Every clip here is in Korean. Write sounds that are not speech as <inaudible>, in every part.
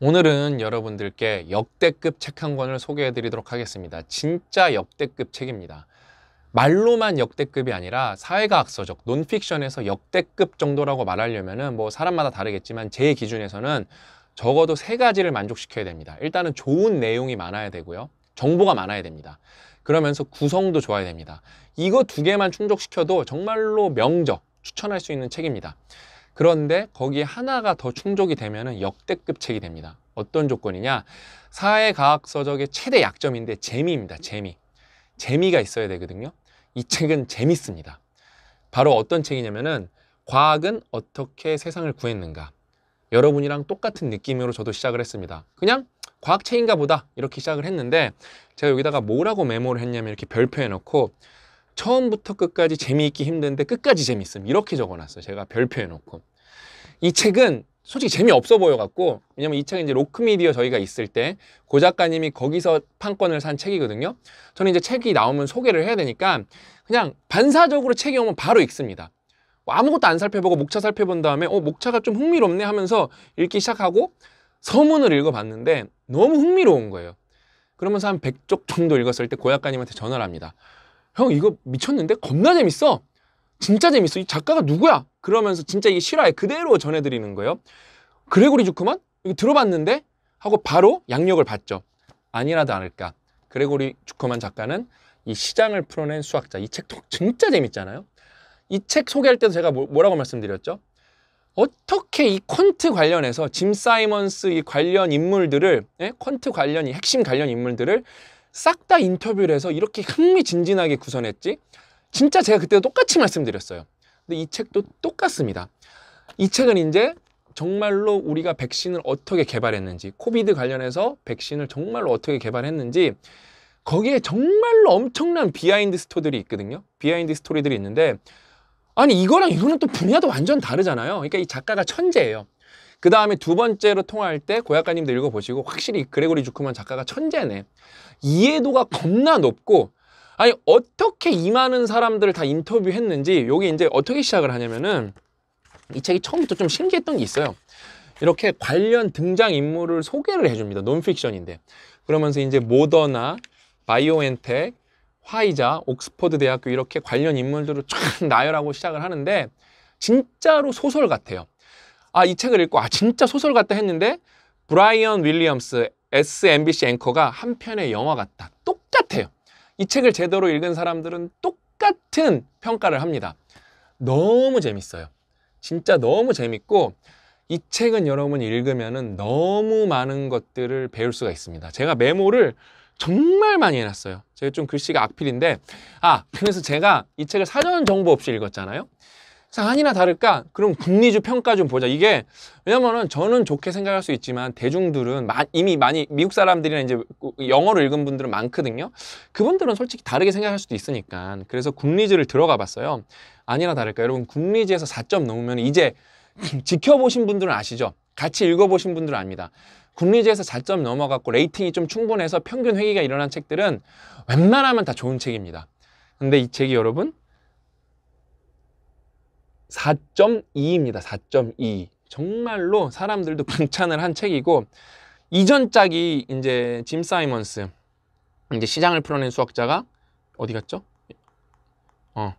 오늘은 여러분들께 역대급 책 한 권을 소개해 드리도록 하겠습니다. 진짜 역대급 책입니다. 말로만 역대급이 아니라 사회과학서적, 논픽션에서 역대급 정도라고 말하려면 뭐 사람마다 다르겠지만 제 기준에서는 적어도 세 가지를 만족시켜야 됩니다. 일단은 좋은 내용이 많아야 되고요. 정보가 많아야 됩니다. 그러면서 구성도 좋아야 됩니다. 이거 두 개만 충족시켜도 정말로 명적, 추천할 수 있는 책입니다. 그런데 거기에 하나가 더 충족이 되면 역대급 책이 됩니다. 어떤 조건이냐? 사회과학서적의 최대 약점인데 재미입니다. 재미. 재미가 있어야 되거든요. 이 책은 재밌습니다. 바로 어떤 책이냐면은 과학은 어떻게 세상을 구했는가. 여러분이랑 똑같은 느낌으로 저도 시작을 했습니다. 그냥 과학책인가 보다 이렇게 시작을 했는데 제가 여기다가 뭐라고 메모를 했냐면 이렇게 별표해 놓고 처음부터 끝까지 재미있기 힘든데 끝까지 재미있음 이렇게 적어놨어요. 제가 별표 해놓고 이 책은 솔직히 재미없어 보여갖고 왜냐면 이 책은 이제 로크미디어 저희가 있을 때 고 작가님이 거기서 판권을 산 책이거든요 저는 이제 책이 나오면 소개를 해야 되니까 그냥 반사적으로 책이 오면 바로 읽습니다 아무것도 안 살펴보고 목차 살펴본 다음에 어 목차가 좀 흥미롭네 하면서 읽기 시작하고 서문을 읽어봤는데 너무 흥미로운 거예요 그러면서 한 100쪽 정도 읽었을 때 고 작가님한테 전화를 합니다 형 이거 미쳤는데? 겁나 재밌어! 진짜 재밌어! 이 작가가 누구야? 그러면서 진짜 이게 실화에 그대로 전해드리는 거예요. 그레고리 주크만? 이거 들어봤는데? 하고 바로 양력을 봤죠. 아니라도 않을까. 그레고리 주크만 작가는 이 시장을 풀어낸 수학자. 이책 진짜 재밌잖아요. 이 책 소개할 때도 제가 뭐, 뭐라고 말씀드렸죠? 어떻게 이 퀀트 관련해서 짐 사이먼스 이 관련 인물들을 예? 퀀트 관련 이 핵심 관련 인물들을 싹다 인터뷰를 해서 이렇게 흥미진진하게 구선했지 진짜 제가 그때도 똑같이 말씀드렸어요 근데 이 책도 똑같습니다 이 책은 이제 정말로 우리가 백신을 어떻게 개발했는지 코비드 관련해서 백신을 정말로 어떻게 개발했는지 거기에 정말로 엄청난 비하인드 스토들이 리 있거든요 비하인드 스토리들이 있는데 아니 이거랑 이거는 또 분야도 완전 다르잖아요 그러니까 이 작가가 천재예요 그 다음에 두 번째로 통화할 때 고약가님도 읽어보시고 확실히 그레고리 주크만 작가가 천재네 이해도가 겁나 높고 아니 어떻게 이 많은 사람들을 다 인터뷰했는지 요게 이제 어떻게 시작을 하냐면은 이 책이 처음부터 좀 신기했던 게 있어요. 이렇게 관련 등장인물을 소개를 해줍니다. 논픽션인데. 그러면서 이제 모더나, 바이오엔텍, 화이자, 옥스퍼드 대학교 이렇게 관련 인물들을 쫙 나열하고 시작을 하는데 진짜로 소설 같아요. 아, 이 책을 읽고 아, 진짜 소설 같다 했는데 브라이언 윌리엄스, SMBC 앵커가 한 편의 영화 같다. 똑같아요. 이 책을 제대로 읽은 사람들은 똑같은 평가를 합니다. 너무 재밌어요. 진짜 너무 재밌고 이 책은 여러분 읽으면 너무 많은 것들을 배울 수가 있습니다. 제가 메모를 정말 많이 해놨어요. 제가 좀 글씨가 악필인데 아 그래서 제가 이 책을 사전 정보 없이 읽었잖아요. 아니나 다를까 그럼 국리주 평가 좀 보자 이게 왜냐면은 저는 좋게 생각할 수 있지만 대중들은 마, 이미 많이 미국 사람들이나 이제 영어로 읽은 분들은 많거든요 그분들은 솔직히 다르게 생각할 수도 있으니까 그래서 국리주를 들어가 봤어요 아니나 다를까 여러분 국리주에서 4점 넘으면 이제 <clears throat> 지켜보신 분들은 아시죠 같이 읽어보신 분들은 압니다 국리지에서 4점 넘어갔고 레이팅이 좀 충분해서 평균 회기가 일어난 책들은 웬만하면 다 좋은 책입니다. 근데 이 책이 여러분 4.2입니다. 4.2. 정말로 사람들도 극찬을 한 책이고 이전 짝이 이제 짐 사이먼스 이제 시장을 풀어낸 수학자가 어디 갔죠? 어.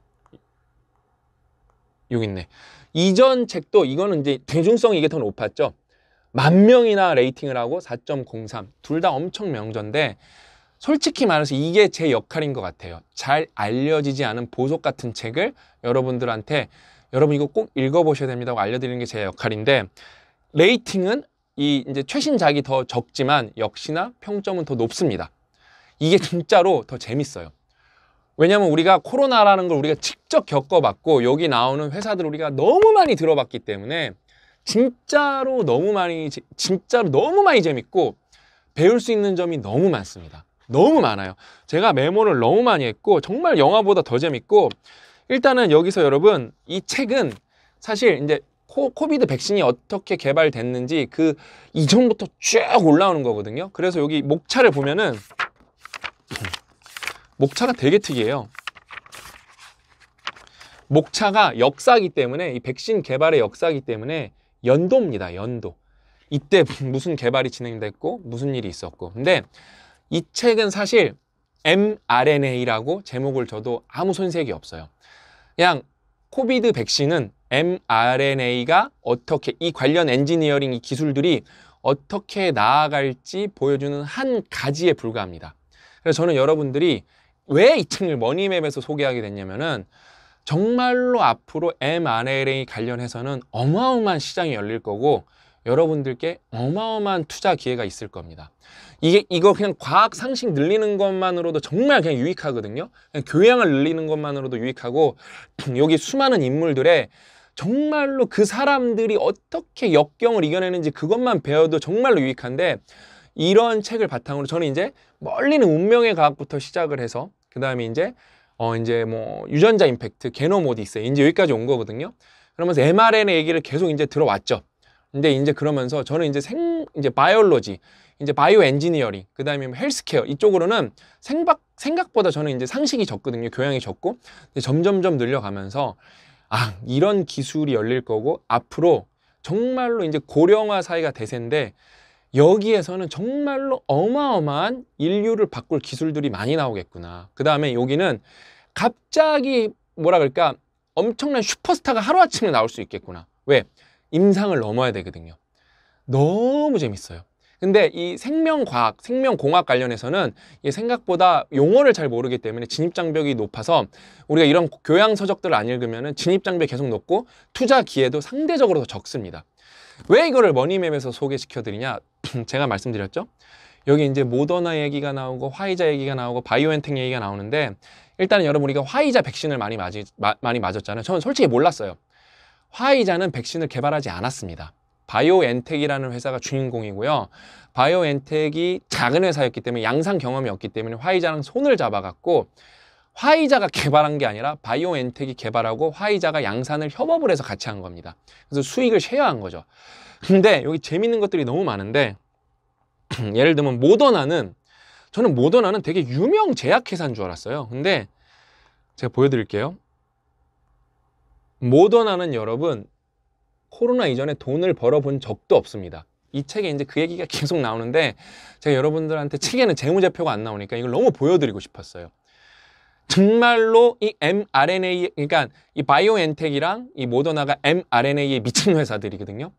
여기 있네. 이전 책도 이거는 이제 대중성이 이게 더 높았죠. 만 명이나 레이팅을 하고 4.03. 둘 다 엄청 명전데 솔직히 말해서 이게 제 역할인 것 같아요. 잘 알려지지 않은 보석 같은 책을 여러분들한테 여러분 이거 꼭 읽어보셔야 됩니다고 알려드리는 게 제 역할인데 레이팅은 이 이제 최신작이 더 적지만 역시나 평점은 더 높습니다. 이게 진짜로 더 재밌어요. 왜냐하면 우리가 코로나라는 걸 우리가 직접 겪어봤고 여기 나오는 회사들 우리가 너무 많이 들어봤기 때문에 진짜로 너무 많이 진짜로 너무 많이 재밌고 배울 수 있는 점이 너무 많습니다. 너무 많아요. 제가 메모를 너무 많이 했고 정말 영화보다 더 재밌고 일단은 여기서 여러분 이 책은 사실 이제 코, 코비드 백신이 어떻게 개발됐는지 그 이전부터 쭉 올라오는 거거든요. 그래서 여기 목차를 보면은 목차가 되게 특이해요. 목차가 역사기 때문에 이 백신 개발의 역사기 때문에 연도입니다. 연도. 이때 <laughs> 무슨 개발이 진행됐고 무슨 일이 있었고. 근데 이 책은 사실 mRNA라고 제목을 줘도 아무 손색이 없어요. 그냥 코비드 백신은 mRNA가 어떻게 이 관련 엔지니어링 이 기술들이 어떻게 나아갈지 보여주는 한 가지에 불과합니다. 그래서 저는 여러분들이 왜 이 책을 머니맵에서 소개하게 됐냐면은 정말로 앞으로 mRNA 관련해서는 어마어마한 시장이 열릴 거고 여러분들께 어마어마한 투자 기회가 있을 겁니다. 이게 이거 그냥 과학 상식 늘리는 것만으로도 정말 그냥 유익하거든요. 그냥 교양을 늘리는 것만으로도 유익하고 음, 여기 수많은 인물들의 정말로 그 사람들이 어떻게 역경을 이겨내는지 그것만 배워도 정말로 유익한데 이런 책을 바탕으로 저는 이제 멀리는 운명의 과학부터 시작을 해서 그 다음에 이제 어 이제 뭐 유전자 임팩트, 게노모디스 이제 여기까지 온 거거든요. 그러면서 mRNA 얘기를 계속 이제 들어왔죠. 근데 이제 그러면서 저는 이제 생 이제 바이올로지 이제 바이오 엔지니어링 그다음에 헬스케어 이쪽으로는 생각 생각보다 저는 이제 상식이 적거든요 교양이 적고 점점점 늘려가면서 아 이런 기술이 열릴 거고 앞으로 정말로 이제 고령화 사회가 대세인데 여기에서는 정말로 어마어마한 인류를 바꿀 기술들이 많이 나오겠구나 그 다음에 여기는 갑자기 뭐라 그럴까 엄청난 슈퍼스타가 하루아침에 나올 수 있겠구나 왜? 임상을 넘어야 되거든요. 너무 재밌어요. 근데 이 생명과학, 생명공학 관련해서는 생각보다 용어를 잘 모르기 때문에 진입장벽이 높아서 우리가 이런 교양서적들을 안 읽으면 진입장벽이 계속 높고 투자 기회도 상대적으로 더 적습니다. 왜 이거를 머니맵에서 소개시켜드리냐? <clears throat> 제가 말씀드렸죠? 여기 이제 모더나 얘기가 나오고 화이자 얘기가 나오고 바이오엔텍 얘기가 나오는데 일단은 여러분 우리가 화이자 백신을 많이 맞이, 마, 많이 맞았잖아요. 저는 솔직히 몰랐어요. 화이자는 백신을 개발하지 않았습니다. 바이오엔텍이라는 회사가 주인공이고요. 바이오엔텍이 작은 회사였기 때문에 양상 경험이 없기 때문에 화이자랑 손을 잡아갔고 화이자가 <laughs> 개발한 게 아니라 바이오엔텍이 개발하고 화이자가 양산을 협업을 해서 같이 한 겁니다. 그래서 수익을 쉐어한 거죠. 근데 여기 재밌는 것들이 너무 많은데 <clears throat> 예를 들면 모더나는 저는 모더나는 되게 유명 제약회사인 줄 알았어요. 근데 제가 보여드릴게요. 모더나는 여러분 코로나 이전에 돈을 벌어본 적도 없습니다. 이 책에 이제 그 얘기가 <laughs> 계속 나오는데 제가 여러분들한테 책에는 재무제표가 안 나오니까 이걸 너무 보여드리고 싶었어요. 정말로 이 mRNA 그러니까 이 바이오엔텍이랑 이 모더나가 mRNA에 미친 회사들이거든요.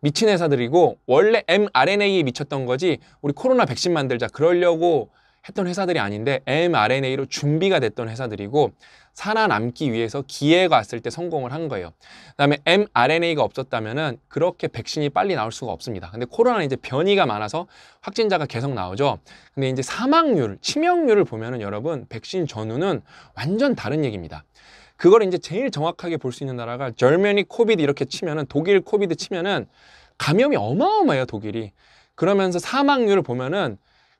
미친 회사들이고 원래 mRNA에 미쳤던 거지 우리 코로나 백신 만들자 그러려고 했던 회사들이 아닌데 mRNA로 준비가 됐던 회사들이고 살아남기 위해서 기회가 왔을 때 성공을 한 거예요. 그다음에 mRNA가 없었다면 그렇게 백신이 빨리 나올 수가 없습니다. 근데 코로나는 이제 변이가 많아서 확진자가 계속 나오죠. 근데 이제 사망률, 치명률을 보면은 여러분 백신 전후는 완전 다른 얘기입니다. 그걸 이제 제일 정확하게 볼 수 있는 나라가 절면이 코비드 이렇게 치면은 독일 코비드 치면은 감염이 어마어마해요, 독일이. 그러면서 사망률을 보면은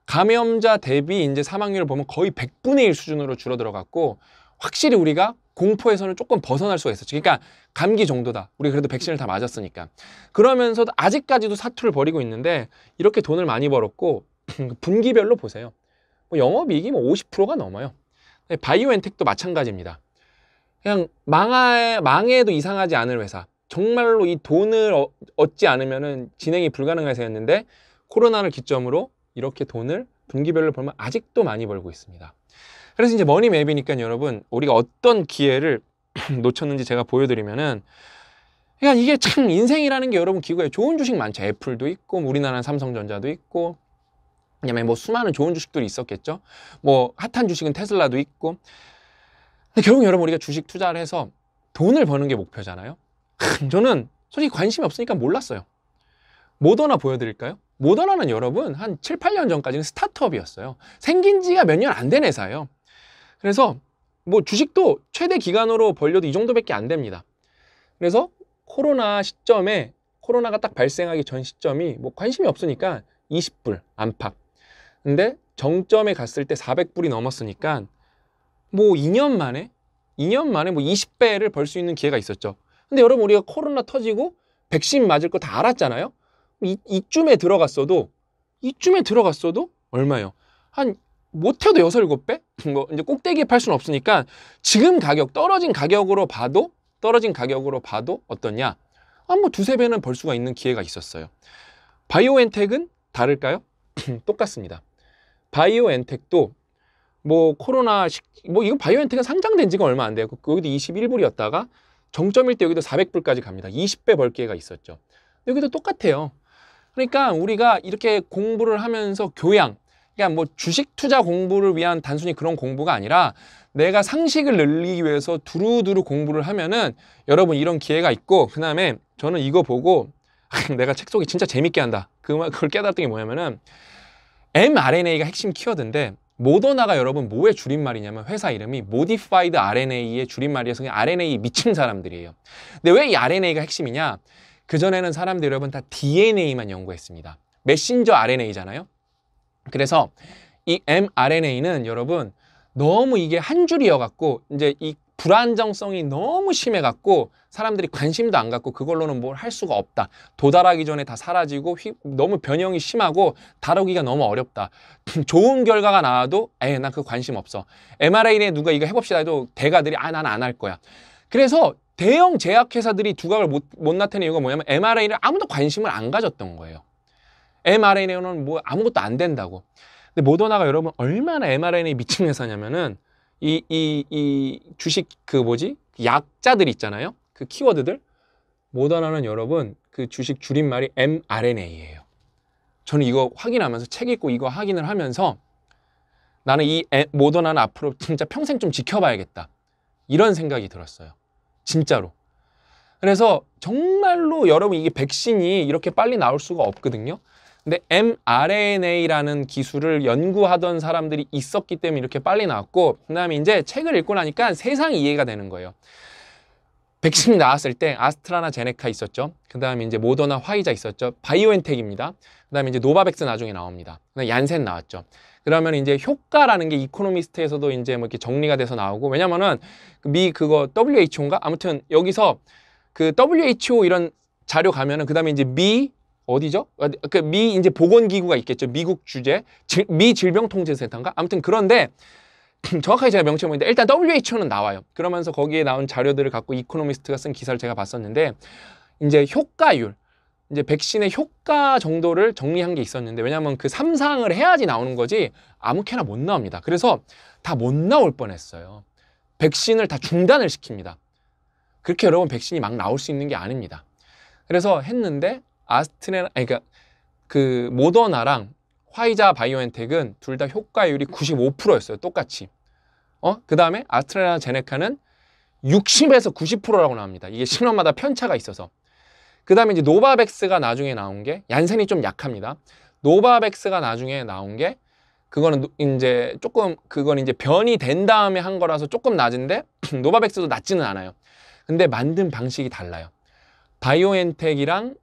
감염자 대비 이제 사망률을 보면 거의 100분의 1 수준으로 줄어들어갔고 확실히 우리가 공포에서는 조금 벗어날 수가 있었죠. 그러니까 감기 정도다. 우리 그래도 백신을 다 맞았으니까. 그러면서도 아직까지도 사투를 벌이고 있는데 이렇게 돈을 많이 벌었고 <clears throat> 분기별로 보세요. 뭐 영업이익이 뭐 50%가 넘어요. 네, 바이오엔텍도 마찬가지입니다. 그냥 망해, 망해도 이상하지 않을 회사. 정말로 이 돈을 얻지 않으면 진행이 불가능해서사였는데 코로나를 기점으로 이렇게 돈을 분기별로 벌면 아직도 많이 벌고 있습니다. 그래서 이제 머니맵이니까 여러분 우리가 어떤 기회를 <clears throat> 놓쳤는지 제가 보여드리면은 그러 그러니까 이게 참 인생이라는 게 여러분 기구에 좋은 주식 많죠. 애플도 있고 뭐 우리나라 삼성전자도 있고 그다음에 뭐 수많은 좋은 주식들이 있었겠죠. 뭐 핫한 주식은 테슬라도 있고 근데 결국 여러분 우리가 주식 투자를 해서 돈을 버는 게 목표잖아요. <clears throat> 저는 솔직히 관심이 없으니까 몰랐어요. 뭐더나 보여드릴까요? 모더나는 여러분 한 7, 8년 전까지는 스타트업이었어요. 생긴 지가 몇 년 안 된 회사예요. 그래서 뭐 주식도 최대 기간으로 벌려도 이 정도밖에 안 됩니다. 그래서 코로나 시점에 코로나가 딱 발생하기 전 시점이 뭐 관심이 없으니까 20불 안팎. 근데 정점에 갔을 때 400불이 넘었으니까 뭐 2년 만에 2년 만에 뭐 20배를 벌 수 있는 기회가 있었죠. 근데 여러분 우리가 코로나 터지고 백신 맞을 거 다 알았잖아요. 이, 이쯤에 들어갔어도 이쯤에 들어갔어도 얼마예요? 한 못해도 6, 7배? 뭐 이제 꼭대기에 팔 수는 없으니까 지금 가격, 떨어진 가격으로 봐도 떨어진 가격으로 봐도 어떠냐한뭐 두세 배는 벌 수가 있는 기회가 있었어요. 바이오엔텍은 다를까요? <clears throat> 똑같습니다. 바이오엔텍도 뭐 코로나 식, 뭐 이거 바이오엔텍은 상장된 지가 얼마 안 돼요. 여기도 그, 21불이었다가 정점일 때 여기도 400불까지 갑니다. 20배 벌 기회가 있었죠. 여기도 똑같아요. 그러니까 우리가 이렇게 공부를 하면서 교양, 그러니까 뭐 주식 투자 공부를 위한 단순히 그런 공부가 아니라 내가 상식을 늘리기 위해서 두루두루 공부를 하면은 여러분 이런 기회가 있고 그다음에 저는 이거 보고 <laughs> 아, 내가 책 속이 진짜 재밌게 한다. 그 그걸 깨달았던 게 뭐냐면은 mRNA가 핵심 키워드인데 모더나가 여러분 뭐의 줄임말이냐면 회사 이름이 Modified RNA의 줄임말이어서 그냥 RNA 미친 사람들이에요. 근데 왜 이 RNA가 핵심이냐? 그전에는 사람들 여러분 다 DNA만 연구했습니다. 메신저 RNA잖아요. 그래서 이 mRNA는 여러분 너무 이게 한 줄이어갖고 이제 이 불안정성이 너무 심해갖고 사람들이 관심도 안 갖고 그걸로는 뭘 할 수가 없다. 도달하기 전에 다 사라지고 휘, 너무 변형이 심하고 다루기가 너무 어렵다. <laughs> 좋은 결과가 나와도 에난 그 관심 없어. mRNA 누가 이거 해봅시다 해도 대가들이 아 난 안 할 거야. 그래서 대형 제약회사들이 두각을 못, 못 나타낸 이유가 뭐냐면 mRNA를 아무도 관심을 안 가졌던 거예요. mRNA는 뭐 아무것도 안 된다고. 근데 모더나가 여러분 얼마나 mRNA 미친 회사냐면은 이, 이, 이 주식 그 뭐지? 그 약자들 있잖아요. 그 키워드들. 모더나는 여러분 그 주식 줄임말이 mRNA예요. 저는 이거 확인하면서 책 읽고 이거 확인을 하면서 나는 이 모더나는 앞으로 진짜 평생 좀 지켜봐야겠다. 이런 생각이 들었어요. 진짜로. 그래서 정말로 여러분 이게 백신이 이렇게 빨리 나올 수가 없거든요. 근데 mRNA라는 기술을 연구하던 사람들이 있었기 때문에 이렇게 빨리 나왔고 그다음에 이제 책을 읽고 나니까 세상 이해가 되는 거예요. 백신이 나왔을 때 아스트라나 제네카 있었죠. 그다음에 이제 모더나 화이자 있었죠. 바이오엔텍입니다. 그다음에 이제 노바백스 나중에 나옵니다. 그다음에 얀센 나왔죠. 그러면 이제 효과라는 게 이코노미스트에서도 이제 뭐 이렇게 정리가 돼서 나오고 왜냐면은 미 그거 WHO인가 아무튼 여기서 그 WHO 이런 자료 가면은 그다음에 이제 미 어디죠? 아, 그미 이제 보건기구가 있겠죠. 미국 주재 미 질병통제센터인가? 아무튼 그런데 <clears throat> 정확하게 제가 명칭 모르는데 일단 WHO는 나와요. 그러면서 거기에 나온 자료들을 갖고 이코노미스트가 쓴 기사를 제가 봤었는데 이제 효과율 이제 백신의 효과 정도를 정리한 게 있었는데 왜냐하면 그삼상을 해야지 나오는 거지 아무캐나 못 나옵니다. 그래서 다 못 나올 뻔했어요. 백신을 다 중단을 시킵니다. 그렇게 여러분 백신이 막 나올 수 있는 게 아닙니다. 그래서 했는데 아스트레 아니 그니까그 모더나랑 화이자 바이오엔텍은 둘 다 효과율이 95%였어요. 똑같이. 어? 그다음에 아스트라제네카는 60에서 90%라고 나옵니다. 이게 신원마다 편차가 있어서. 그 다음에 이제 노바백스가 나중에 나온 게 얀센이 좀 약합니다. 노바백스가 나중에 나온 게 그거는 이제 조금 그건 이제 변이 된 다음에 한 거라서 조금 낮은데 <clears throat> 노바백스도 낮지는 않아요. 근데 만든 방식이 달라요. 바이오엔텍이랑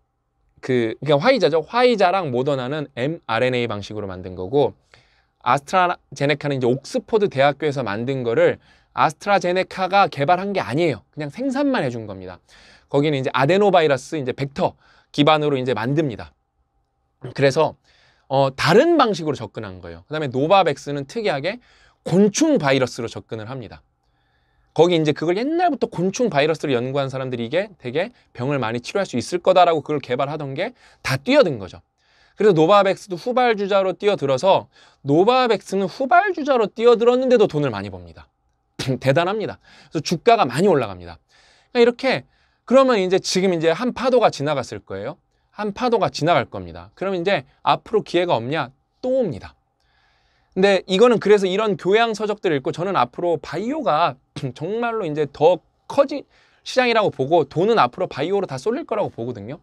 그 그러니까 화이자죠. 화이자랑 모더나는 mRNA 방식으로 만든 거고 아스트라제네카는 이제 옥스퍼드 대학교에서 만든 거를 아스트라제네카가 개발한 게 아니에요. 그냥 생산만 해준 겁니다. 거기는 이제 아데노바이러스 이제 벡터 기반으로 이제 만듭니다. 그래서 어, 다른 방식으로 접근한 거예요. 그다음에 노바백스는 특이하게 곤충 바이러스로 접근을 합니다. 거기 이제 그걸 옛날부터 곤충 바이러스를 연구한 사람들이 이게 되게 병을 많이 치료할 수 있을 거다라고 그걸 개발하던 게 다 뛰어든 거죠. 그래서 노바백스도 후발주자로 뛰어들어서 노바백스는 후발주자로 뛰어들었는데도 돈을 많이 법니다. <laughs> 대단합니다. 그래서 주가가 많이 올라갑니다. 그러니까 이렇게 그러면 이제 지금 이제 한 파도가 지나갔을 거예요. 한 파도가 지나갈 겁니다. 그럼 이제 앞으로 기회가 없냐? 또 옵니다. 근데 이거는 그래서 이런 교양 서적들을 읽고 저는 앞으로 바이오가 <clears throat> 정말로 이제 더 커진 시장이라고 보고 돈은 앞으로 바이오로 다 쏠릴 거라고 보거든요.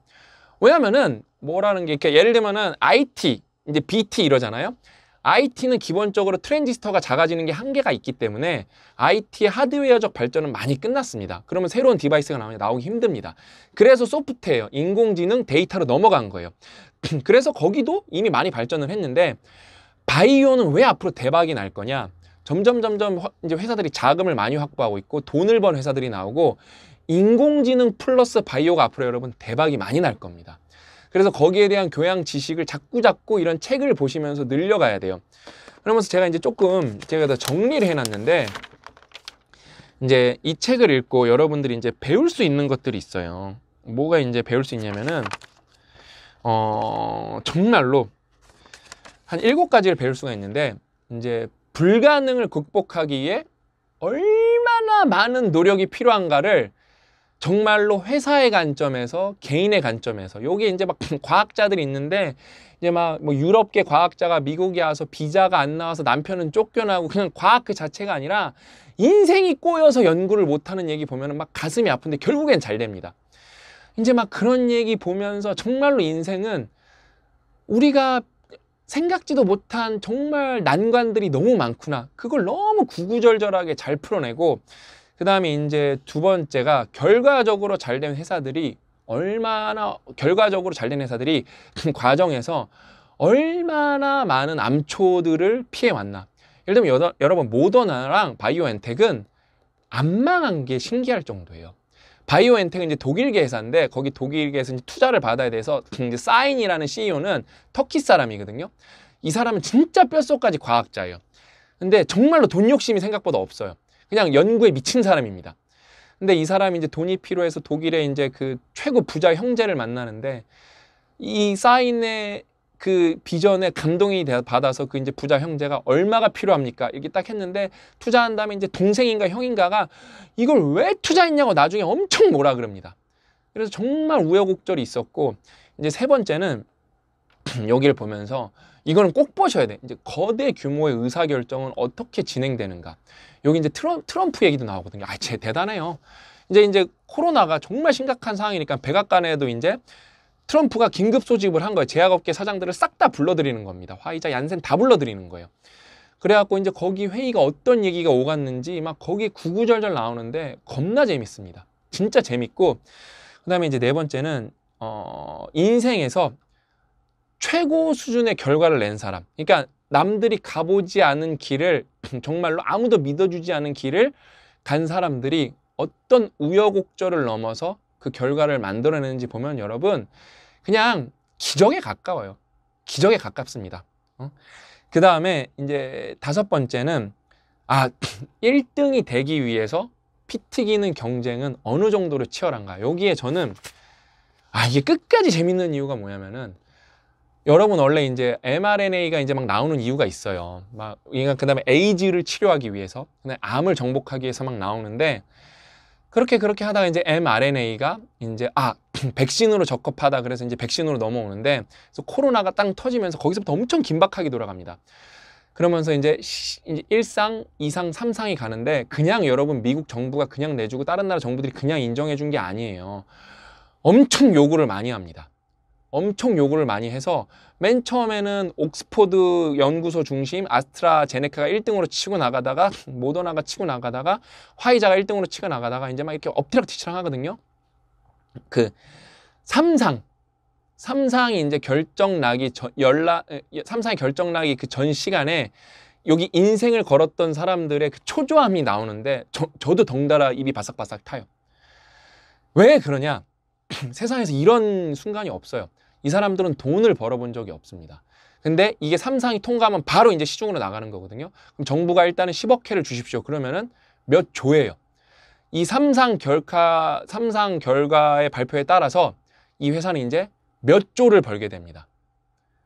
왜냐면은 뭐라는 게 이렇게 예를 들면은 IT, 이제 BT 이러잖아요. IT는 기본적으로 트랜지스터가 작아지는 게 한계가 있기 때문에 IT의 하드웨어적 발전은 많이 끝났습니다. 그러면 새로운 디바이스가 나오니 나오기 힘듭니다. 그래서 소프트웨어, 인공지능, 데이터로 넘어간 거예요. <clears throat> 그래서 거기도 이미 많이 발전을 했는데 바이오는 왜 앞으로 대박이 날 거냐? 점점 점점 이제 회사들이 자금을 많이 확보하고 있고 돈을 번 회사들이 나오고 인공지능 플러스 바이오가 앞으로 여러분 대박이 많이 날 겁니다. 그래서 거기에 대한 교양 지식을 자꾸자꾸 이런 책을 보시면서 늘려가야 돼요. 그러면서 제가 이제 조금 제가 다 정리를 해놨는데 이제 이 책을 읽고 여러분들이 이제 배울 수 있는 것들이 있어요. 뭐가 이제 배울 수 있냐면은 어 정말로 한 일곱 가지를 배울 수가 있는데 이제 불가능을 극복하기에 얼마나 많은 노력이 필요한가를 정말로 회사의 관점에서 개인의 관점에서 요게 이제 막 <laughs> 과학자들이 있는데 이제 막 뭐 유럽계 과학자가 미국에 와서 비자가 안 나와서 남편은 쫓겨나고 그냥 과학 그 자체가 아니라 인생이 꼬여서 연구를 못하는 얘기 보면은 막 가슴이 아픈데 결국엔 잘 됩니다. 이제 막 그런 얘기 보면서 정말로 인생은 우리가 생각지도 못한 정말 난관들이 너무 많구나. 그걸 너무 구구절절하게 잘 풀어내고 그 다음에 이제 두 번째가 결과적으로 잘 된 회사들이 얼마나 결과적으로 잘 된 회사들이 그 과정에서 얼마나 많은 암초들을 피해 왔나. 예를 들면 여러분 여 모더나랑 바이오엔텍은 안 망한 게 신기할 정도예요. 바이오엔텍은 이제 독일계 회사인데 거기 독일계에서 투자를 받아야 돼서 음, 이제 사인이라는 CEO는 터키 사람이거든요. 이 사람은 진짜 뼛속까지 과학자예요. 근데 정말로 돈 욕심이 생각보다 없어요. 그냥 연구에 미친 사람입니다. 근데 이 사람이 이제 돈이 필요해서 독일의 이제 그 최고 부자 형제를 만나는데 이 사인의 그 비전에 감동이 받아서 그 이제 부자 형제가 얼마가 필요합니까? 이렇게 딱 했는데 투자한 다음에 이제 동생인가 형인가가 이걸 왜 투자했냐고 나중에 엄청 뭐라 그럽니다. 그래서 정말 우여곡절이 있었고 이제 세 번째는 <clears throat> 여기를 보면서 이거는 꼭 보셔야 돼. 이제 거대 규모의 의사결정은 어떻게 진행되는가. 여기 이제 트럼, 트럼프 얘기도 나오거든요. 아, 쟤 대단해요. 이제 이제 코로나가 정말 심각한 상황이니까 백악관에도 이제 트럼프가 긴급 소집을 한 거예요. 제약업계 사장들을 싹 다 불러들이는 겁니다. 화이자, 얀센 다 불러들이는 거예요. 그래갖고 이제 거기 회의가 어떤 얘기가 오갔는지 막거기 구구절절 나오는데 겁나 재밌습니다. 진짜 재밌고 그다음에 이제 네 번째는 어 인생에서 최고 수준의 결과를 낸 사람. 그러니까 남들이 가보지 않은 길을 <clears throat> 정말로 아무도 믿어주지 않은 길을 간 사람들이 어떤 우여곡절을 넘어서 그 결과를 만들어내는지 보면 여러분 그냥 기적에 가까워요. 기적에 가깝습니다. 어? 그 다음에 이제 다섯 번째는 아 1등이 <clears throat> 되기 위해서 피 튀기는 경쟁은 어느 정도로 치열한가. 여기에 저는 아 이게 끝까지 재밌는 이유가 뭐냐면은 여러분 원래 이제 mRNA가 이제 막 나오는 이유가 있어요. 막 그러니까 그다음에 AG를 치료하기 위해서, 암을 정복하기 위해서 막 나오는데 그렇게 그렇게 하다가 이제 mRNA가 이제 아 <clears throat> 백신으로 적합하다 그래서 이제 백신으로 넘어오는데 그래서 코로나가 딱 터지면서 거기서부터 엄청 긴박하게 돌아갑니다. 그러면서 이제 일상이상삼상이 가는데 그냥 여러분 미국 정부가 그냥 내주고 다른 나라 정부들이 그냥 인정해 준 게 아니에요. 엄청 요구를 많이 합니다. 엄청 요구를 많이 해서 맨 처음에는 옥스포드 연구소 중심 아스트라제네카가 1등으로 치고 나가다가 모더나가 치고 나가다가 화이자가 1등으로 치고 나가다가 이제 막 이렇게 엎드락뒤치락 하거든요. 그 삼상 삼상이 이제 결정 나기 그 전 열라 삼상이 결정 나기 그 전 시간에 여기 인생을 걸었던 사람들의 그 초조함이 나오는데 저, 저도 덩달아 입이 바싹바싹 타요. 왜 그러냐? <clears throat> 세상에서 이런 순간이 없어요. 이 사람들은 돈을 벌어본 적이 없습니다. 근데 이게 삼상이 통과하면 바로 이제 시중으로 나가는 거거든요. 그럼 정부가 일단은 10억 회를 주십시오. 그러면은 몇 조예요. 이 삼상 결과 삼상 결과의 발표에 따라서 이 회사는 이제 몇 조를 벌게 됩니다.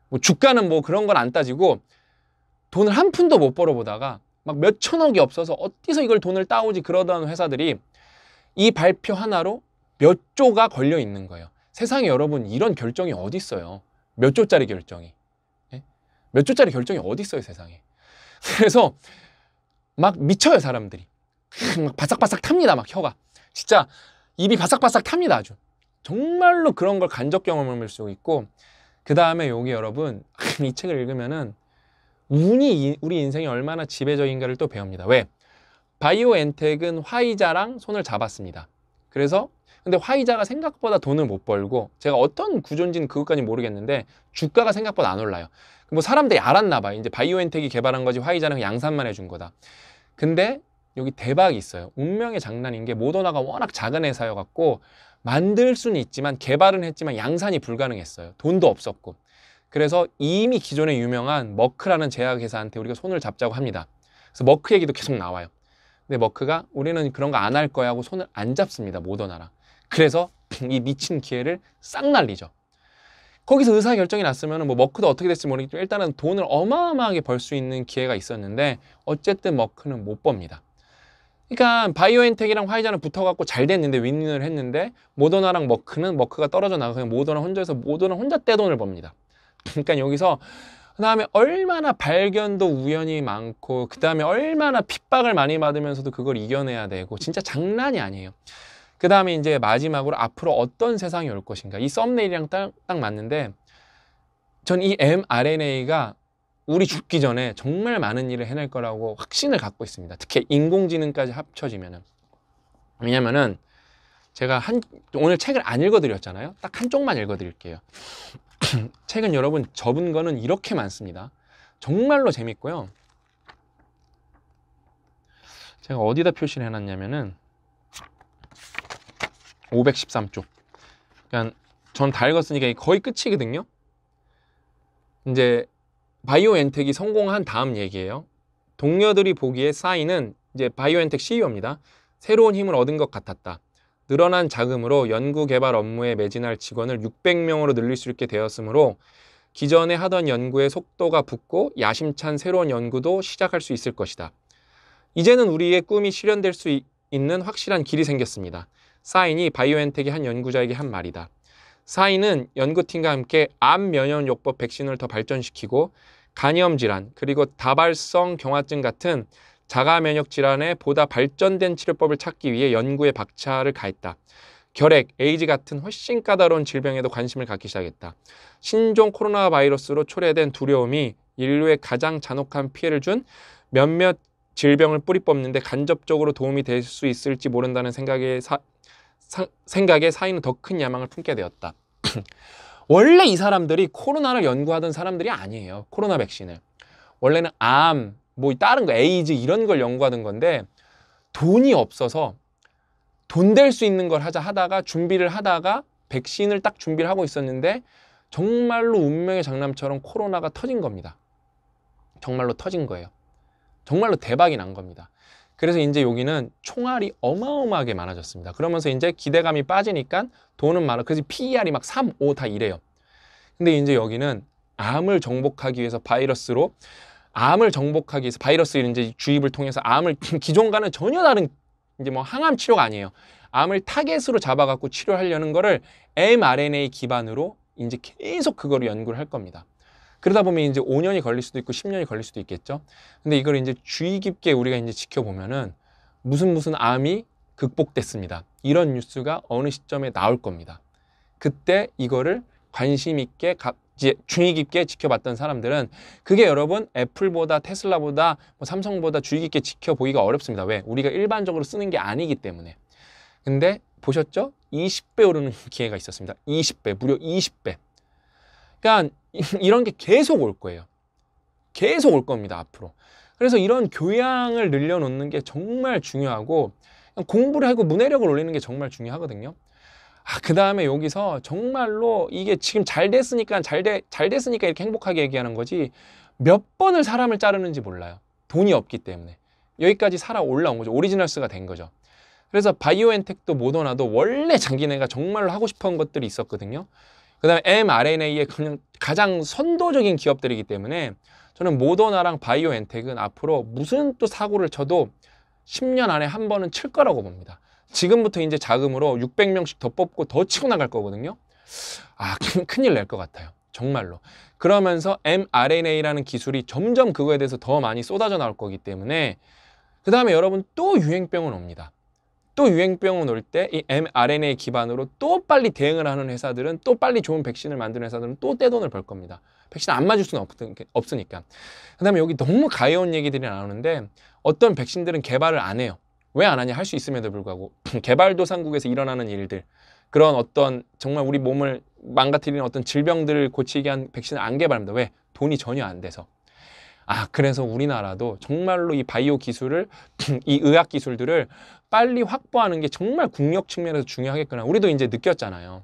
뭐 주가는 뭐 그런 건 안 따지고 돈을 한 푼도 못 벌어보다가 막 몇 천억이 없어서 어디서 이걸 돈을 따오지 그러던 회사들이 이 발표 하나로 몇 조가 걸려 있는 거예요. 세상에 여러분 이런 결정이 어디 있어요? 몇 조짜리 결정이? 예? 몇 조짜리 결정이 어디 있어요 세상에? <laughs> 그래서 막 미쳐요 사람들이 <laughs> 막 바싹바싹 탑니다 막 혀가 진짜 입이 바싹바싹 탑니다 아주 정말로 그런 걸 간접 경험을 수 있고 그 다음에 여기 여러분 <laughs> 이 책을 읽으면은 운이 우리 인생이 얼마나 지배적인가를 또 배웁니다 왜? 바이오엔텍은 화이자랑 손을 잡았습니다 그래서 근데 화이자가 생각보다 돈을 못 벌고 제가 어떤 구조인지는 그것까지 모르겠는데 주가가 생각보다 안 올라요. 뭐 사람들이 알았나 봐요. 이제 바이오엔텍이 개발한 거지 화이자는 양산만 해준 거다. 근데 여기 대박이 있어요. 운명의 장난인 게 모더나가 워낙 작은 회사여갖고 만들 수는 있지만 개발은 했지만 양산이 불가능했어요. 돈도 없었고. 그래서 이미 기존에 유명한 머크라는 제약회사한테 우리가 손을 잡자고 합니다. 그래서 머크 얘기도 계속 나와요. 근데 머크가 우리는 그런 거 안 할 거야 하고 손을 안 잡습니다. 모더나랑. 그래서 이 미친 기회를 싹 날리죠. 거기서 의사결정이 났으면 뭐 머크도 어떻게 됐을지 모르겠지만 일단은 돈을 어마어마하게 벌 수 있는 기회가 있었는데 어쨌든 머크는 못 법니다. 그러니까 바이오엔텍이랑 화이자는 붙어갖고 잘 됐는데 윈윈을 했는데 모더나랑 머크는 머크가 떨어져 나가 그냥 모더나 혼자서 모더나 혼자 떼돈을 법니다. 그러니까 여기서 그 다음에 얼마나 발견도 우연이 많고 그 다음에 얼마나 핍박을 많이 받으면서도 그걸 이겨내야 되고 진짜 장난이 아니에요. 그 다음에 이제 마지막으로 앞으로 어떤 세상이 올 것인가 이 썸네일이랑 딱, 딱 맞는데 전 이 mRNA가 우리 죽기 전에 정말 많은 일을 해낼 거라고 확신을 갖고 있습니다. 특히 인공지능까지 합쳐지면은 왜냐면은 제가 한 오늘 책을 안 읽어드렸잖아요. 딱 한쪽만 읽어드릴게요. <clears throat> 책은 여러분 접은 거는 이렇게 많습니다. 정말로 재밌고요. 제가 어디다 표시를 해놨냐면은 513쪽. 그러전다 그러니까 읽었으니까 거의 끝이거든요. 이제 바이오엔텍이 성공한 다음 얘기예요. 동료들이 보기에 사인은 이제 바이오엔텍 CEO입니다. 새로운 힘을 얻은 것 같았다. 늘어난 자금으로 연구개발 업무에 매진할 직원을 600명으로 늘릴 수 있게 되었으므로 기존에 하던 연구의 속도가 붙고 야심찬 새로운 연구도 시작할 수 있을 것이다. 이제는 우리의 꿈이 실현될 수 있는 확실한 길이 생겼습니다. 사인이 바이오엔텍의 한 연구자에게 한 말이다. 사인은 연구팀과 함께 암 면역요법 백신을 더 발전시키고 간염 질환 그리고 다발성 경화증 같은 자가 면역 질환에 보다 발전된 치료법을 찾기 위해 연구에 박차를 가했다. 결핵, 에이즈 같은 훨씬 까다로운 질병에도 관심을 갖기 시작했다. 신종 코로나 바이러스로 초래된 두려움이 인류에 가장 잔혹한 피해를 준 몇몇 질병을 뿌리 뽑는데 간접적으로 도움이 될 수 있을지 모른다는 생각에 사, 생각에 사인은 더 큰 야망을 품게 되었다. <clears throat> 원래 이 사람들이 코로나를 연구하던 사람들이 아니에요. 코로나 백신을. 원래는 암, 뭐 다른 거, 에이즈 이런 걸 연구하던 건데 돈이 없어서 돈 될 수 있는 걸 하자 하다가 준비를 하다가 백신을 딱 준비를 하고 있었는데 정말로 운명의 장남처럼 코로나가 터진 겁니다. 정말로 터진 거예요. 정말로 대박이 난 겁니다. 그래서 이제 여기는 총알이 어마어마하게 많아졌습니다. 그러면서 이제 기대감이 빠지니까 돈은 많아. 그래서 PER이 막 3, 5 다 이래요. 근데 이제 여기는 암을 정복하기 위해서 바이러스로 암을 정복하기 위해서 바이러스 이제 주입을 통해서 암을 <laughs> 기존과는 전혀 다른 이제 뭐 항암 치료가 아니에요. 암을 타겟으로 잡아갖고 치료하려는 거를 mRNA 기반으로 이제 계속 그거를 연구를 할 겁니다. 그러다 보면 이제 5년이 걸릴 수도 있고 10년이 걸릴 수도 있겠죠. 근데 이걸 이제 주의 깊게 우리가 이제 지켜보면은 무슨 무슨 암이 극복됐습니다. 이런 뉴스가 어느 시점에 나올 겁니다. 그때 이거를 관심 있게 갑, 주의 깊게 지켜봤던 사람들은 그게 여러분 애플보다 테슬라보다 뭐 삼성보다 주의 깊게 지켜보기가 어렵습니다. 왜? 우리가 일반적으로 쓰는 게 아니기 때문에. 근데 보셨죠? 20배 오르는 <laughs> 기회가 있었습니다. 20배, 무려 20배. 그러니까 <laughs> 이런 게 계속 올 거예요. 계속 올 겁니다, 앞으로. 그래서 이런 교양을 늘려놓는 게 정말 중요하고 공부를 하고 문해력을 올리는 게 정말 중요하거든요. 아, 그 다음에 여기서 정말로 이게 지금 잘 됐으니까 잘, 되, 잘 됐으니까 이렇게 행복하게 얘기하는 거지 몇 번을 사람을 자르는지 몰라요. 돈이 없기 때문에. 여기까지 살아 올라온 거죠. 오리지널스가 된 거죠. 그래서 바이오엔텍도 모더나도 원래 장기내가 정말로 하고 싶은 것들이 있었거든요. 그 다음에 mRNA의 가장 선도적인 기업들이기 때문에 저는 모더나랑 바이오엔텍은 앞으로 무슨 또 사고를 쳐도 10년 안에 한 번은 칠 거라고 봅니다. 지금부터 이제 자금으로 600명씩 더 뽑고 더 치고 나갈 거거든요. 아, 큰일 날 것 같아요. 정말로. 그러면서 mRNA라는 기술이 점점 그거에 대해서 더 많이 쏟아져 나올 거기 때문에 그 다음에 여러분 또 유행병은 옵니다. 또 유행병은 올때이 mRNA 기반으로 또 빨리 대응을 하는 회사들은 또 빨리 좋은 백신을 만드는 회사들은 또 떼돈을 벌 겁니다. 백신 안 맞을 수는 없, 으니까그 다음에 여기 너무 가여운 얘기들이 나오는데 어떤 백신들은 개발을 안 해요. 왜 안 하냐 할 수 있음에도 불구하고 <clears throat> 개발도상국에서 일어나는 일들 그런 어떤 정말 우리 몸을 망가뜨리는 어떤 질병들을 고치게 한 백신을 안 개발합니다. 왜? 돈이 전혀 안 돼서. 아, 그래서 우리나라도 정말로 이 바이오 기술을, <clears throat> 이 의학 기술들을 빨리 확보하는 게 정말 국력 측면에서 중요하겠구나. 우리도 이제 느꼈잖아요.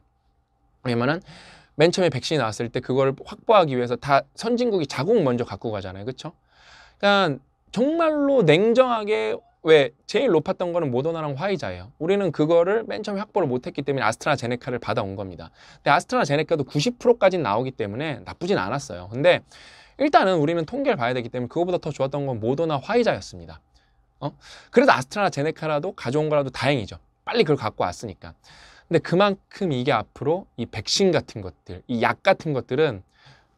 왜냐면은 맨 처음에 백신이 나왔을 때 그걸 확보하기 위해서 다 선진국이 자국 먼저 갖고 가잖아요. 그쵸 그러니까 정말로 냉정하게 왜 제일 높았던 거는 모더나랑 화이자예요. 우리는 그거를 맨 처음에 확보를 못했기 때문에 아스트라제네카를 받아온 겁니다. 근데 아스트라제네카도 9 0까지 나오기 때문에 나쁘진 않았어요. 근데 일단은 우리는 통계를 봐야 되기 때문에 그거보다 더 좋았던 건 모더나 화이자였습니다. 어? 그래도 아스트라 제네카라도 가져온 거라도 다행이죠. 빨리 그걸 갖고 왔으니까. 근데 그만큼 이게 앞으로 이 백신 같은 것들, 이 약 같은 것들은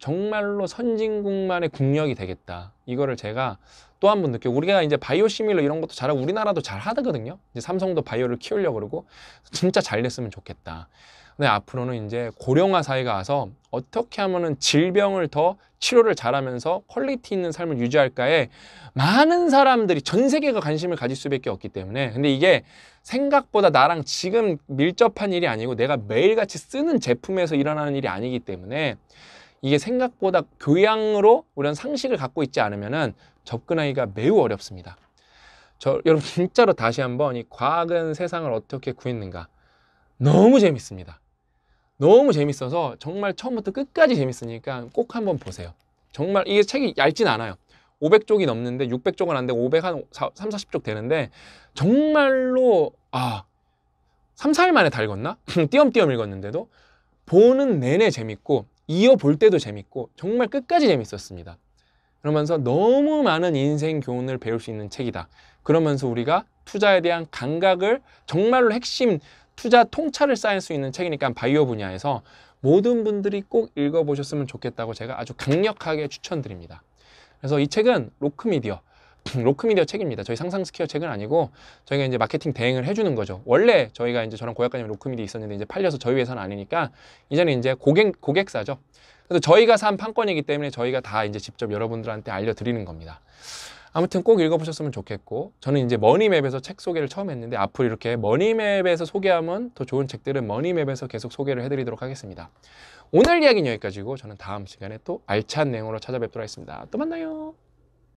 정말로 선진국만의 국력이 되겠다. 이거를 제가 또 한 번 느껴. 우리가 이제 바이오 시밀러 이런 것도 잘하고 우리나라도 잘 하거든요. 이제 삼성도 바이오를 키우려고 그러고 진짜 잘 됐으면 좋겠다. 근데 앞으로는 이제 고령화 사회가 와서 어떻게 하면은 질병을 더 치료를 잘하면서 퀄리티 있는 삶을 유지할까에 많은 사람들이 전 세계가 관심을 가질 수밖에 없기 때문에 근데 이게 생각보다 나랑 지금 밀접한 일이 아니고 내가 매일같이 쓰는 제품에서 일어나는 일이 아니기 때문에 이게 생각보다 교양으로 우리는 상식을 갖고 있지 않으면 접근하기가 매우 어렵습니다. 저, 여러분 진짜로 다시 한번 이 과학은 세상을 어떻게 구했는가 너무 재밌습니다. 너무 재밌어서 정말 처음부터 끝까지 재밌으니까 꼭 한번 보세요. 정말 이게 책이 얇진 않아요. 500쪽이 넘는데 600쪽은 안 되고 500 한 3, 40쪽 되는데 정말로 아 3, 4일 만에 다 읽었나? <laughs> 띄엄띄엄 읽었는데도 보는 내내 재밌고 이어볼 때도 재밌고 정말 끝까지 재밌었습니다. 그러면서 너무 많은 인생 교훈을 배울 수 있는 책이다. 그러면서 우리가 투자에 대한 감각을 정말로 핵심 투자 통찰을 쌓을 수 있는 책이니까 바이오 분야에서 모든 분들이 꼭 읽어보셨으면 좋겠다고 제가 아주 강력하게 추천드립니다. 그래서 이 책은 로크미디어 <clears throat> 로크미디어 책입니다. 저희 상상스퀘어 책은 아니고 저희가 이제 마케팅 대행을 해주는 거죠. 원래 저희가 이제 저랑 고약관님 로크미디어 있었는데 이제 팔려서 저희 회사는 아니니까 이제는 이제 고객 고객사죠. 그래서 저희가 산 판권이기 때문에 저희가 다 이제 직접 여러분들한테 알려드리는 겁니다. 아무튼 꼭 읽어보셨으면 좋겠고 저는 이제 머니맵에서 책 소개를 처음 했는데 앞으로 이렇게 머니맵에서 소개하면 더 좋은 책들은 머니맵에서 계속 소개를 해드리도록 하겠습니다. 오늘 이야기는 여기까지고 저는 다음 시간에 또 알찬 내용으로 찾아뵙도록 하겠습니다. 또 만나요.